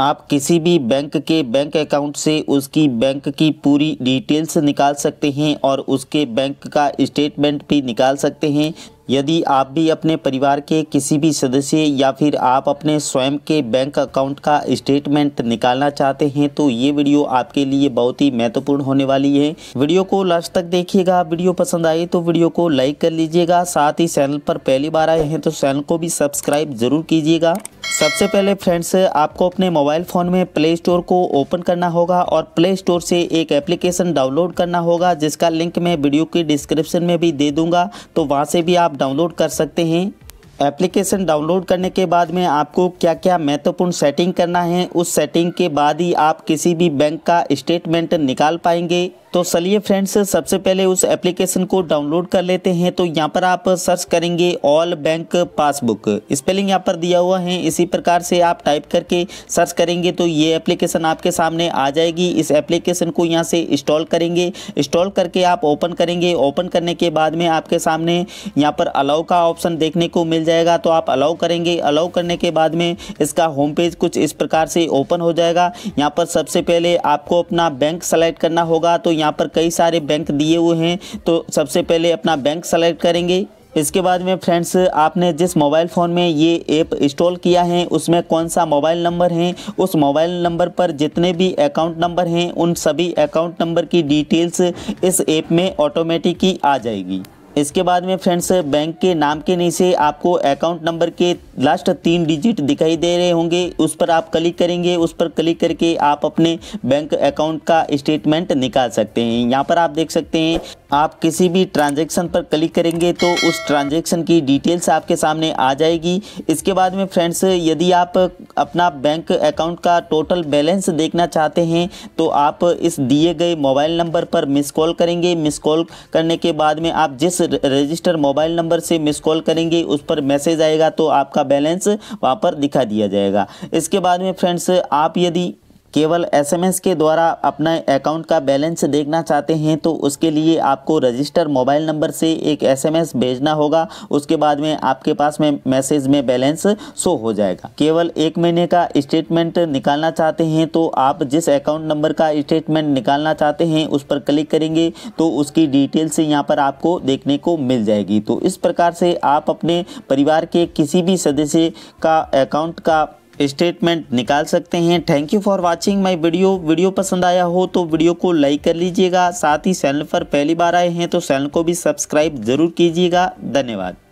आप किसी भी बैंक के बैंक अकाउंट से उसकी बैंक की पूरी डिटेल्स निकाल सकते हैं और उसके बैंक का स्टेटमेंट भी निकाल सकते हैं यदि आप भी अपने परिवार के किसी भी सदस्य या फिर आप अपने स्वयं के बैंक अकाउंट का स्टेटमेंट निकालना चाहते हैं तो ये वीडियो आपके लिए बहुत ही महत्वपूर्ण होने वाली है वीडियो को लास्ट तक देखिएगा वीडियो पसंद आए तो वीडियो को लाइक कर लीजिएगा साथ ही चैनल पर पहली बार आए हैं तो चैनल को भी सब्सक्राइब जरूर कीजिएगा सबसे पहले फ्रेंड्स आपको अपने मोबाइल फ़ोन में प्ले स्टोर को ओपन करना होगा और प्ले स्टोर से एक एप्लीकेशन डाउनलोड करना होगा जिसका लिंक मैं वीडियो की डिस्क्रिप्शन में भी दे दूंगा तो वहाँ से भी आप डाउनलोड कर सकते हैं एप्लीकेशन डाउनलोड करने के बाद में आपको क्या क्या महत्वपूर्ण सेटिंग करना है उस सेटिंग के बाद ही आप किसी भी बैंक का स्टेटमेंट निकाल पाएंगे तो चलिए फ्रेंड्स सबसे पहले उस एप्लीकेशन को डाउनलोड कर लेते हैं तो यहाँ पर आप सर्च करेंगे ऑल बैंक पासबुक स्पेलिंग यहाँ पर दिया हुआ है इसी प्रकार से आप टाइप करके सर्च करेंगे तो ये एप्लीकेशन आपके सामने आ जाएगी इस एप्लीकेशन को यहाँ से इंस्टॉल करेंगे इंस्टॉल करके आप ओपन करेंगे ओपन करने के बाद में आपके सामने यहाँ पर अलाउ का ऑप्शन देखने को मिल जाएगा तो आप अलाउ करेंगे अलाउ करने के बाद में इसका होम पेज कुछ इस प्रकार से ओपन हो जाएगा यहाँ पर सबसे पहले आपको अपना बैंक सेलेक्ट करना होगा तो यहाँ पर कई सारे बैंक दिए हुए हैं तो सबसे पहले अपना बैंक सेलेक्ट करेंगे इसके बाद में फ्रेंड्स आपने जिस मोबाइल फ़ोन में ये ऐप इंस्टॉल किया है उसमें कौन सा मोबाइल नंबर है उस मोबाइल नंबर पर जितने भी अकाउंट नंबर हैं उन सभी अकाउंट नंबर की डिटेल्स इस ऐप में ऑटोमेटिक ही आ जाएगी इसके बाद में फ्रेंड्स बैंक के नाम के नीचे आपको अकाउंट नंबर के लास्ट तीन डिजिट दिखाई दे रहे होंगे उस पर आप क्लिक करेंगे उस पर क्लिक करके आप अपने बैंक अकाउंट का स्टेटमेंट निकाल सकते हैं यहाँ पर आप देख सकते हैं आप किसी भी ट्रांजेक्शन पर क्लिक करेंगे तो उस ट्रांजेक्शन की डिटेल्स आपके सामने आ जाएगी इसके बाद में फ्रेंड्स यदि आप अपना बैंक अकाउंट का टोटल बैलेंस देखना चाहते हैं तो आप इस दिए गए मोबाइल नंबर पर मिस कॉल करेंगे मिस कॉल करने के बाद में आप जिस रजिस्टर मोबाइल नंबर से मिस कॉल करेंगे उस पर मैसेज आएगा तो आपका बैलेंस वहाँ पर दिखा दिया जाएगा इसके बाद में फ्रेंड्स आप यदि केवल एसएमएस के द्वारा अपना अकाउंट का बैलेंस देखना चाहते हैं तो उसके लिए आपको रजिस्टर मोबाइल नंबर से एक एसएमएस भेजना होगा उसके बाद में आपके पास में मैसेज में बैलेंस शो हो जाएगा केवल एक महीने का स्टेटमेंट निकालना चाहते हैं तो आप जिस अकाउंट नंबर का स्टेटमेंट निकालना चाहते हैं उस पर क्लिक करेंगे तो उसकी डिटेल्स यहाँ पर आपको देखने को मिल जाएगी तो इस प्रकार से आप अपने परिवार के किसी भी सदस्य का अकाउंट का स्टेटमेंट निकाल सकते हैं thank you for watching my video video पसंद आया हो तो वीडियो को लाइक कर लीजिएगा साथ ही चैनल पर पहली बार आए हैं तो चैनल को भी सब्सक्राइब ज़रूर कीजिएगा धन्यवाद